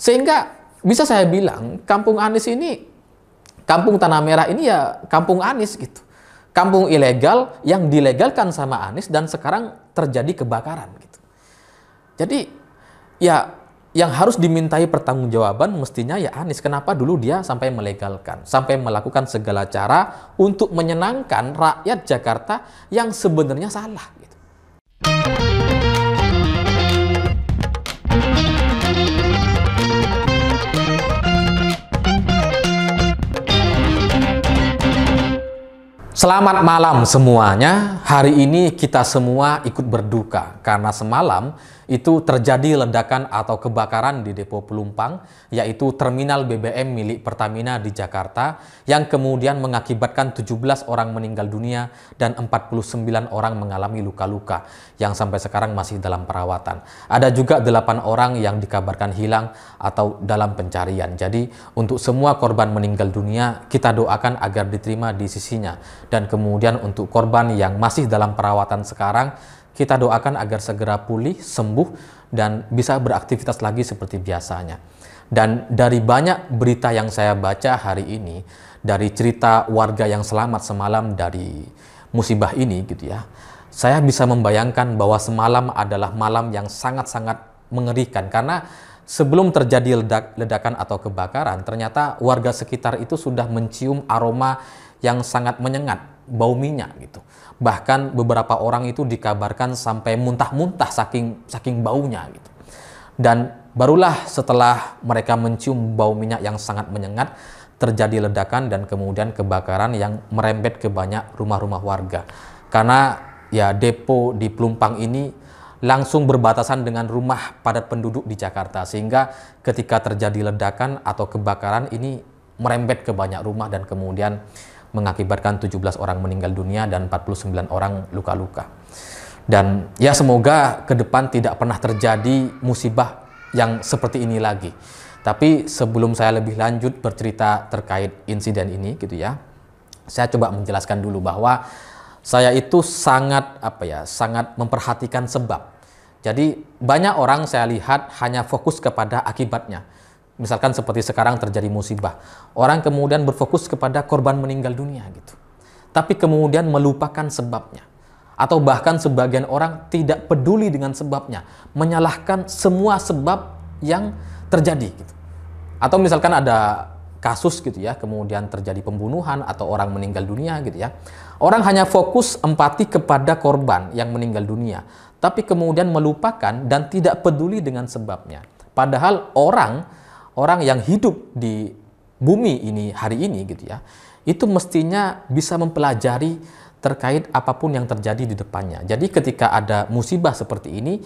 Sehingga bisa saya bilang kampung Anis ini, kampung Tanah Merah ini ya kampung Anis gitu. Kampung ilegal yang dilegalkan sama Anis dan sekarang terjadi kebakaran gitu. Jadi ya yang harus dimintai pertanggungjawaban mestinya ya Anis Kenapa dulu dia sampai melegalkan, sampai melakukan segala cara untuk menyenangkan rakyat Jakarta yang sebenarnya salah. Gitu. Selamat malam semuanya. Hari ini kita semua ikut berduka karena semalam itu terjadi ledakan atau kebakaran di depo Pelumpang, yaitu terminal BBM milik Pertamina di Jakarta, yang kemudian mengakibatkan 17 orang meninggal dunia dan 49 orang mengalami luka-luka yang sampai sekarang masih dalam perawatan. Ada juga 8 orang yang dikabarkan hilang atau dalam pencarian. Jadi untuk semua korban meninggal dunia, kita doakan agar diterima di sisinya. Dan kemudian untuk korban yang masih dalam perawatan sekarang, kita doakan agar segera pulih, sembuh, dan bisa beraktivitas lagi seperti biasanya. Dan dari banyak berita yang saya baca hari ini, dari cerita warga yang selamat semalam dari musibah ini gitu ya, saya bisa membayangkan bahwa semalam adalah malam yang sangat-sangat mengerikan karena sebelum terjadi ledak, ledakan atau kebakaran, ternyata warga sekitar itu sudah mencium aroma yang sangat menyengat, bau minyak gitu. Bahkan beberapa orang itu dikabarkan sampai muntah-muntah saking saking baunya gitu. Dan barulah setelah mereka mencium bau minyak yang sangat menyengat, terjadi ledakan dan kemudian kebakaran yang merembet ke banyak rumah-rumah warga. Karena ya depo di Plumpang ini langsung berbatasan dengan rumah padat penduduk di Jakarta sehingga ketika terjadi ledakan atau kebakaran ini merembet ke banyak rumah dan kemudian mengakibatkan 17 orang meninggal dunia dan 49 orang luka-luka. Dan ya semoga ke depan tidak pernah terjadi musibah yang seperti ini lagi. Tapi sebelum saya lebih lanjut bercerita terkait insiden ini gitu ya. Saya coba menjelaskan dulu bahwa saya itu sangat apa ya, sangat memperhatikan sebab jadi banyak orang saya lihat hanya fokus kepada akibatnya. Misalkan seperti sekarang terjadi musibah, orang kemudian berfokus kepada korban meninggal dunia gitu. Tapi kemudian melupakan sebabnya. Atau bahkan sebagian orang tidak peduli dengan sebabnya, menyalahkan semua sebab yang terjadi gitu. Atau misalkan ada kasus gitu ya, kemudian terjadi pembunuhan atau orang meninggal dunia gitu ya. Orang hanya fokus empati kepada korban yang meninggal dunia, tapi kemudian melupakan dan tidak peduli dengan sebabnya. Padahal orang orang yang hidup di bumi ini hari ini gitu ya, itu mestinya bisa mempelajari terkait apapun yang terjadi di depannya. Jadi ketika ada musibah seperti ini,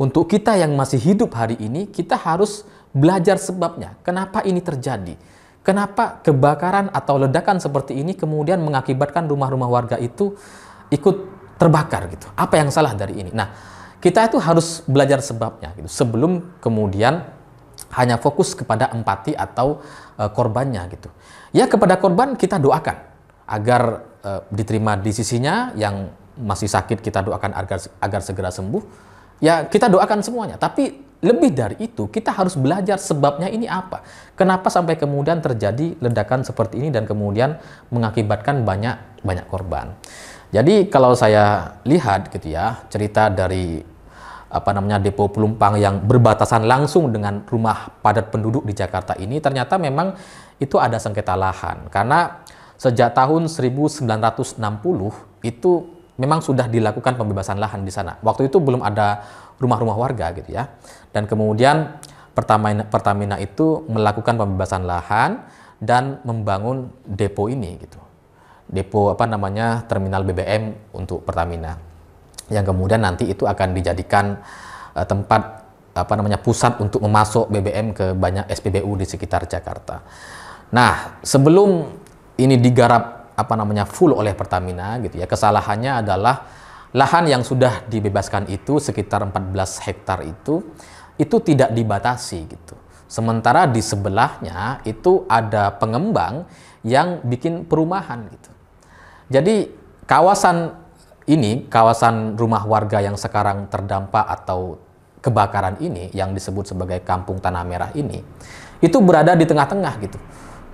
untuk kita yang masih hidup hari ini, kita harus belajar sebabnya. Kenapa ini terjadi? Kenapa kebakaran atau ledakan seperti ini kemudian mengakibatkan rumah-rumah warga itu ikut terbakar gitu. Apa yang salah dari ini? Nah, kita itu harus belajar sebabnya gitu sebelum kemudian hanya fokus kepada empati atau e, korbannya gitu. Ya kepada korban kita doakan agar e, diterima di sisinya yang masih sakit kita doakan agar agar segera sembuh. Ya kita doakan semuanya, tapi lebih dari itu, kita harus belajar sebabnya ini apa. Kenapa sampai kemudian terjadi ledakan seperti ini dan kemudian mengakibatkan banyak banyak korban. Jadi kalau saya lihat gitu ya, cerita dari apa namanya depo pelumpang yang berbatasan langsung dengan rumah padat penduduk di Jakarta ini ternyata memang itu ada sengketa lahan karena sejak tahun 1960 itu memang sudah dilakukan pembebasan lahan di sana. Waktu itu belum ada rumah-rumah warga gitu ya. Dan kemudian Pertamina, Pertamina itu melakukan pembebasan lahan dan membangun depo ini gitu depo apa namanya terminal BBM untuk Pertamina yang kemudian nanti itu akan dijadikan uh, tempat apa namanya pusat untuk memasok BBM ke banyak SPBU di sekitar Jakarta. Nah, sebelum ini digarap apa namanya full oleh Pertamina gitu ya, kesalahannya adalah lahan yang sudah dibebaskan itu sekitar 14 hektar itu itu tidak dibatasi gitu. Sementara di sebelahnya itu ada pengembang yang bikin perumahan gitu. Jadi kawasan ini, kawasan rumah warga yang sekarang terdampak atau kebakaran ini yang disebut sebagai Kampung Tanah Merah ini, itu berada di tengah-tengah gitu.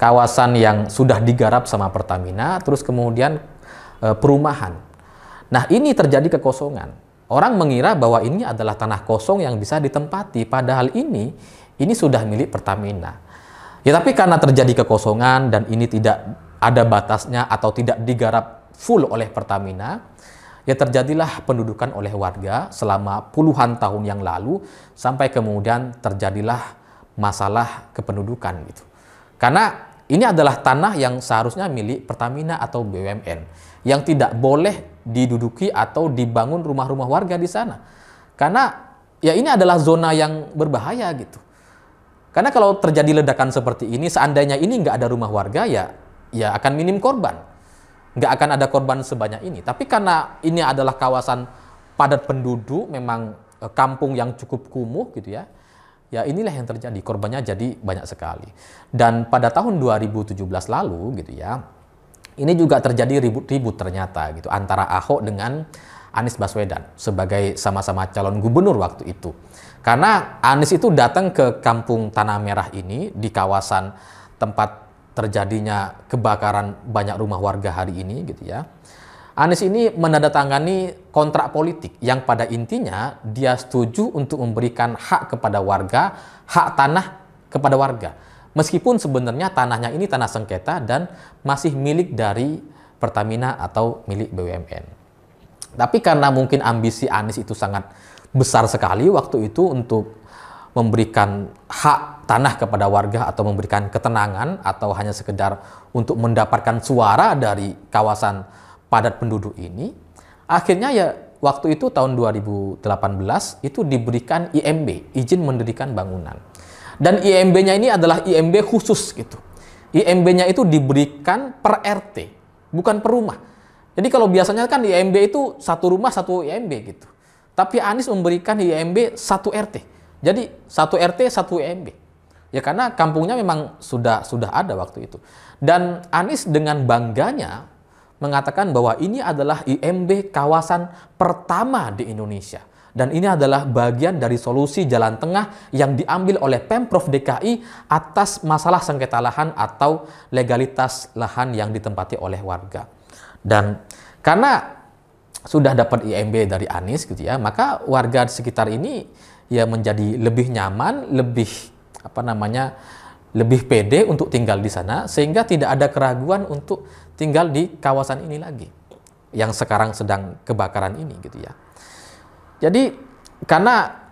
Kawasan yang sudah digarap sama Pertamina, terus kemudian e, perumahan. Nah ini terjadi kekosongan. Orang mengira bahwa ini adalah tanah kosong yang bisa ditempati, padahal ini ini sudah milik Pertamina. Ya tapi karena terjadi kekosongan dan ini tidak ada batasnya atau tidak digarap full oleh Pertamina, ya terjadilah pendudukan oleh warga selama puluhan tahun yang lalu sampai kemudian terjadilah masalah kependudukan gitu. Karena ini adalah tanah yang seharusnya milik Pertamina atau BUMN yang tidak boleh diduduki atau dibangun rumah-rumah warga di sana. Karena ya ini adalah zona yang berbahaya gitu. Karena kalau terjadi ledakan seperti ini, seandainya ini nggak ada rumah warga ya ya akan minim korban. Nggak akan ada korban sebanyak ini. Tapi karena ini adalah kawasan padat penduduk, memang eh, kampung yang cukup kumuh gitu ya, Ya inilah yang terjadi, korbannya jadi banyak sekali. Dan pada tahun 2017 lalu gitu ya, ini juga terjadi ribut-ribut ternyata gitu antara Ahok dengan Anies Baswedan sebagai sama-sama calon gubernur waktu itu. Karena Anies itu datang ke kampung Tanah Merah ini di kawasan tempat terjadinya kebakaran banyak rumah warga hari ini gitu ya. Anies ini menandatangani kontrak politik yang pada intinya dia setuju untuk memberikan hak kepada warga, hak tanah kepada warga. Meskipun sebenarnya tanahnya ini tanah sengketa dan masih milik dari Pertamina atau milik BUMN. Tapi karena mungkin ambisi Anies itu sangat besar sekali waktu itu untuk memberikan hak tanah kepada warga atau memberikan ketenangan atau hanya sekedar untuk mendapatkan suara dari kawasan padat penduduk ini akhirnya ya waktu itu tahun 2018 itu diberikan IMB izin mendirikan bangunan dan IMB-nya ini adalah IMB khusus gitu IMB-nya itu diberikan per RT bukan per rumah jadi kalau biasanya kan IMB itu satu rumah satu IMB gitu tapi Anies memberikan IMB satu RT jadi satu RT satu EMB. Ya karena kampungnya memang sudah sudah ada waktu itu. Dan Anies dengan bangganya mengatakan bahwa ini adalah IMB e kawasan pertama di Indonesia. Dan ini adalah bagian dari solusi jalan tengah yang diambil oleh Pemprov DKI atas masalah sengketa lahan atau legalitas lahan yang ditempati oleh warga. Dan karena sudah dapat IMB e dari Anies gitu ya, maka warga sekitar ini ya menjadi lebih nyaman, lebih apa namanya lebih pede untuk tinggal di sana sehingga tidak ada keraguan untuk tinggal di kawasan ini lagi yang sekarang sedang kebakaran ini gitu ya. Jadi karena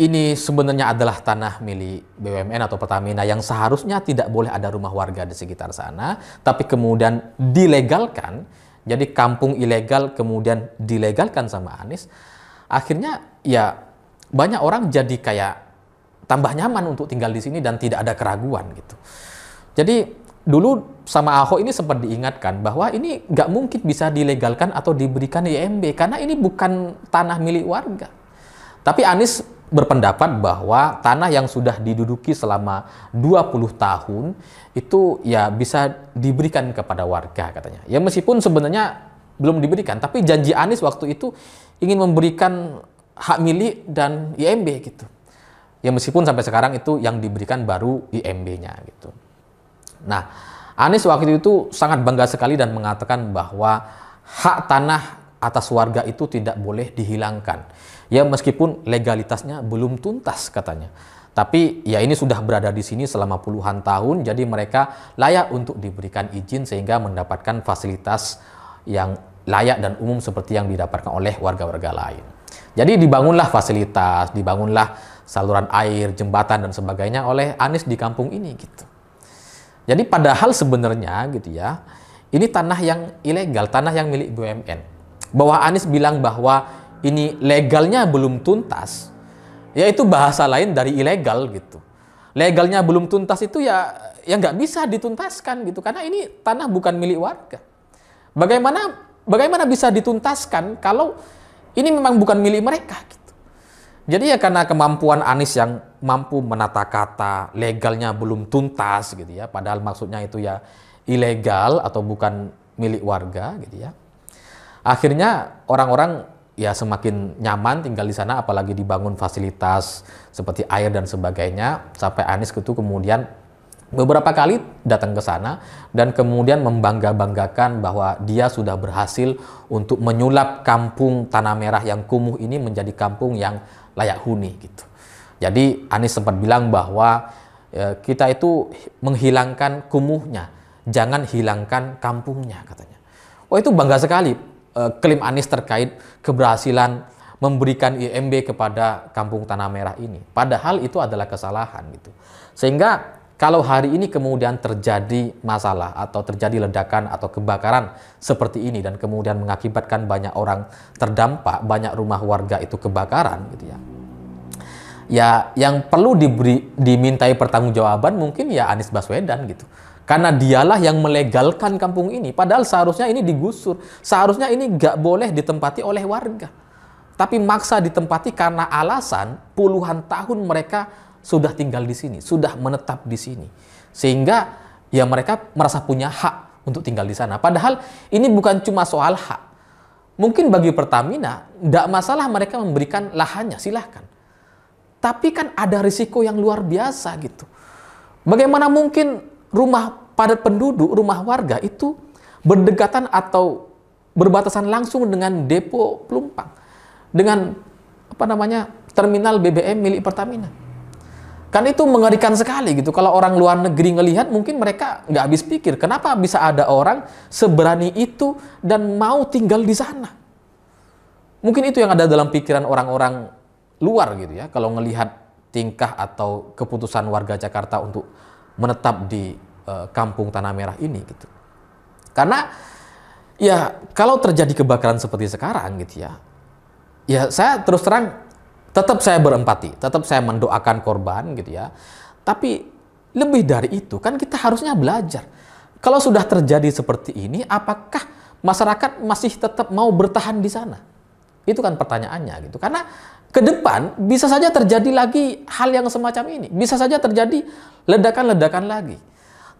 ini sebenarnya adalah tanah milik BUMN atau Pertamina yang seharusnya tidak boleh ada rumah warga di sekitar sana, tapi kemudian dilegalkan. Jadi kampung ilegal kemudian dilegalkan sama Anies. Akhirnya ya banyak orang jadi kayak tambah nyaman untuk tinggal di sini dan tidak ada keraguan gitu. Jadi dulu sama Ahok ini sempat diingatkan bahwa ini nggak mungkin bisa dilegalkan atau diberikan IMB karena ini bukan tanah milik warga. Tapi Anies berpendapat bahwa tanah yang sudah diduduki selama 20 tahun itu ya bisa diberikan kepada warga katanya. Ya meskipun sebenarnya belum diberikan, tapi janji Anies waktu itu ingin memberikan hak milik dan IMB gitu. Ya meskipun sampai sekarang itu yang diberikan baru IMB-nya gitu. Nah, Anies waktu itu sangat bangga sekali dan mengatakan bahwa hak tanah atas warga itu tidak boleh dihilangkan. Ya meskipun legalitasnya belum tuntas katanya. Tapi ya ini sudah berada di sini selama puluhan tahun, jadi mereka layak untuk diberikan izin sehingga mendapatkan fasilitas yang layak dan umum seperti yang didapatkan oleh warga-warga lain. Jadi dibangunlah fasilitas, dibangunlah saluran air, jembatan dan sebagainya oleh Anies di kampung ini gitu. Jadi padahal sebenarnya gitu ya, ini tanah yang ilegal, tanah yang milik BUMN. Bahwa Anies bilang bahwa ini legalnya belum tuntas, yaitu bahasa lain dari ilegal gitu. Legalnya belum tuntas itu ya yang nggak bisa dituntaskan gitu karena ini tanah bukan milik warga. Bagaimana bagaimana bisa dituntaskan kalau ini memang bukan milik mereka. Gitu. Jadi ya karena kemampuan Anies yang mampu menata kata, legalnya belum tuntas gitu ya, padahal maksudnya itu ya ilegal atau bukan milik warga gitu ya. Akhirnya orang-orang ya semakin nyaman tinggal di sana apalagi dibangun fasilitas seperti air dan sebagainya sampai Anies itu kemudian beberapa kali datang ke sana dan kemudian membangga-banggakan bahwa dia sudah berhasil untuk menyulap kampung Tanah Merah yang kumuh ini menjadi kampung yang layak huni gitu. Jadi Anies sempat bilang bahwa ya, kita itu menghilangkan kumuhnya, jangan hilangkan kampungnya katanya. Oh itu bangga sekali eh, klaim Anies terkait keberhasilan memberikan IMB kepada kampung Tanah Merah ini. Padahal itu adalah kesalahan gitu. Sehingga kalau hari ini kemudian terjadi masalah atau terjadi ledakan atau kebakaran seperti ini dan kemudian mengakibatkan banyak orang terdampak, banyak rumah warga itu kebakaran gitu ya. Ya yang perlu diberi, dimintai pertanggungjawaban mungkin ya Anies Baswedan gitu. Karena dialah yang melegalkan kampung ini. Padahal seharusnya ini digusur. Seharusnya ini gak boleh ditempati oleh warga. Tapi maksa ditempati karena alasan puluhan tahun mereka sudah tinggal di sini, sudah menetap di sini. Sehingga ya mereka merasa punya hak untuk tinggal di sana. Padahal ini bukan cuma soal hak. Mungkin bagi Pertamina, tidak masalah mereka memberikan lahannya, silahkan. Tapi kan ada risiko yang luar biasa gitu. Bagaimana mungkin rumah padat penduduk, rumah warga itu berdekatan atau berbatasan langsung dengan depo pelumpang, dengan apa namanya terminal BBM milik Pertamina. Kan itu mengerikan sekali gitu. Kalau orang luar negeri ngelihat mungkin mereka nggak habis pikir. Kenapa bisa ada orang seberani itu dan mau tinggal di sana? Mungkin itu yang ada dalam pikiran orang-orang luar gitu ya. Kalau ngelihat tingkah atau keputusan warga Jakarta untuk menetap di e, kampung Tanah Merah ini gitu. Karena ya kalau terjadi kebakaran seperti sekarang gitu ya. Ya saya terus terang Tetap saya berempati, tetap saya mendoakan korban gitu ya. Tapi lebih dari itu kan kita harusnya belajar. Kalau sudah terjadi seperti ini, apakah masyarakat masih tetap mau bertahan di sana? Itu kan pertanyaannya gitu. Karena ke depan bisa saja terjadi lagi hal yang semacam ini. Bisa saja terjadi ledakan-ledakan lagi.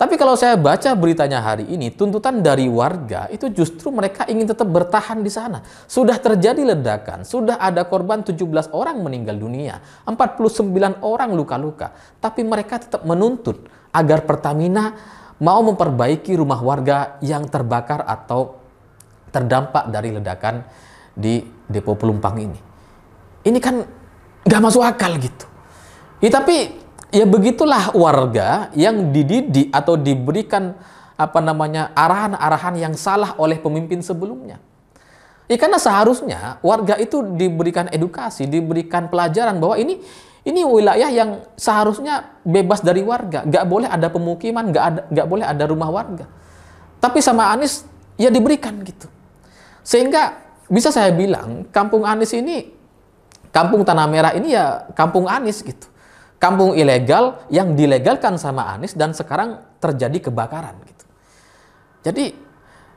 Tapi kalau saya baca beritanya hari ini, tuntutan dari warga itu justru mereka ingin tetap bertahan di sana. Sudah terjadi ledakan, sudah ada korban 17 orang meninggal dunia, 49 orang luka-luka. Tapi mereka tetap menuntut agar Pertamina mau memperbaiki rumah warga yang terbakar atau terdampak dari ledakan di depo pelumpang ini. Ini kan gak masuk akal gitu. Ya, tapi ya begitulah warga yang dididik atau diberikan apa namanya arahan-arahan yang salah oleh pemimpin sebelumnya. Ya karena seharusnya warga itu diberikan edukasi, diberikan pelajaran bahwa ini ini wilayah yang seharusnya bebas dari warga, nggak boleh ada pemukiman, nggak ada nggak boleh ada rumah warga. Tapi sama Anies ya diberikan gitu. Sehingga bisa saya bilang kampung Anies ini, kampung Tanah Merah ini ya kampung Anies gitu kampung ilegal yang dilegalkan sama Anies dan sekarang terjadi kebakaran gitu. Jadi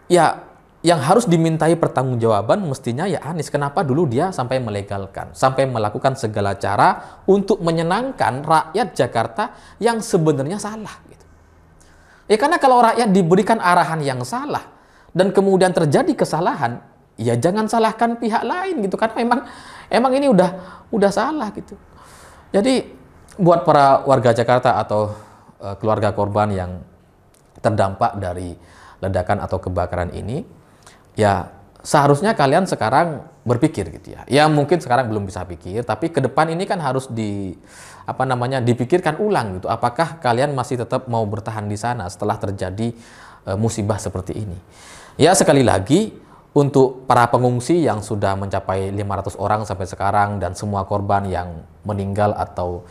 ya yang harus dimintai pertanggungjawaban mestinya ya Anies kenapa dulu dia sampai melegalkan, sampai melakukan segala cara untuk menyenangkan rakyat Jakarta yang sebenarnya salah gitu. Ya karena kalau rakyat diberikan arahan yang salah dan kemudian terjadi kesalahan, ya jangan salahkan pihak lain gitu karena memang emang ini udah udah salah gitu. Jadi buat para warga Jakarta atau eh, keluarga korban yang terdampak dari ledakan atau kebakaran ini, ya seharusnya kalian sekarang berpikir gitu ya. Ya mungkin sekarang belum bisa pikir, tapi ke depan ini kan harus di apa namanya dipikirkan ulang gitu. Apakah kalian masih tetap mau bertahan di sana setelah terjadi uh, musibah seperti ini? Ya sekali lagi untuk para pengungsi yang sudah mencapai 500 orang sampai sekarang dan semua korban yang meninggal atau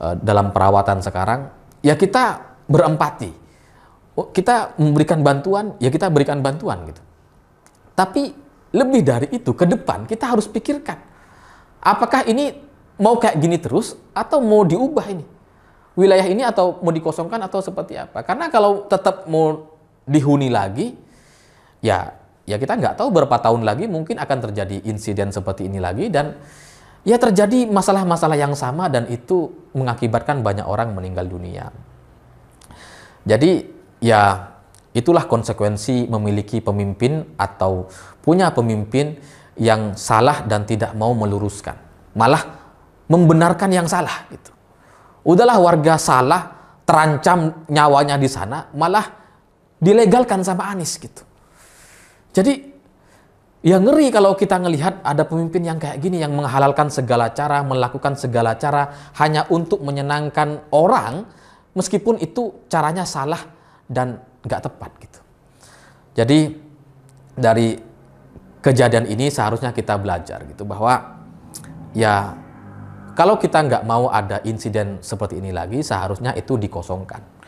Eh, dalam perawatan sekarang, ya kita berempati. Oh, kita memberikan bantuan, ya kita berikan bantuan gitu. Tapi lebih dari itu, ke depan kita harus pikirkan. Apakah ini mau kayak gini terus atau mau diubah ini? Wilayah ini atau mau dikosongkan atau seperti apa? Karena kalau tetap mau dihuni lagi, ya ya kita nggak tahu berapa tahun lagi mungkin akan terjadi insiden seperti ini lagi dan ya terjadi masalah-masalah yang sama dan itu mengakibatkan banyak orang meninggal dunia. Jadi ya itulah konsekuensi memiliki pemimpin atau punya pemimpin yang salah dan tidak mau meluruskan, malah membenarkan yang salah gitu. Udahlah warga salah terancam nyawanya di sana, malah dilegalkan sama Anies gitu. Jadi ya ngeri kalau kita ngelihat ada pemimpin yang kayak gini yang menghalalkan segala cara, melakukan segala cara hanya untuk menyenangkan orang meskipun itu caranya salah dan nggak tepat gitu. Jadi dari kejadian ini seharusnya kita belajar gitu bahwa ya kalau kita nggak mau ada insiden seperti ini lagi seharusnya itu dikosongkan.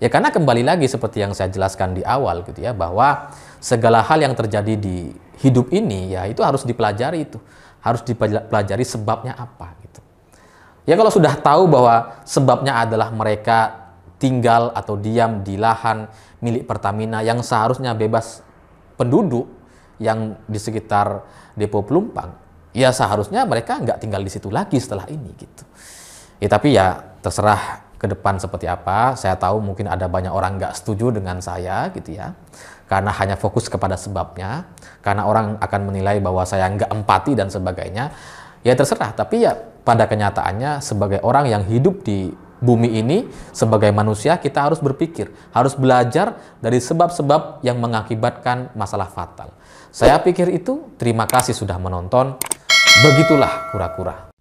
Ya karena kembali lagi seperti yang saya jelaskan di awal gitu ya bahwa segala hal yang terjadi di hidup ini ya itu harus dipelajari itu harus dipelajari sebabnya apa gitu ya kalau sudah tahu bahwa sebabnya adalah mereka tinggal atau diam di lahan milik Pertamina yang seharusnya bebas penduduk yang di sekitar depo Pelumpang ya seharusnya mereka nggak tinggal di situ lagi setelah ini gitu ya tapi ya terserah ke depan seperti apa saya tahu mungkin ada banyak orang nggak setuju dengan saya gitu ya karena hanya fokus kepada sebabnya, karena orang akan menilai bahwa saya nggak empati dan sebagainya, ya terserah. Tapi ya pada kenyataannya sebagai orang yang hidup di bumi ini, sebagai manusia kita harus berpikir, harus belajar dari sebab-sebab yang mengakibatkan masalah fatal. Saya pikir itu, terima kasih sudah menonton. Begitulah kura-kura.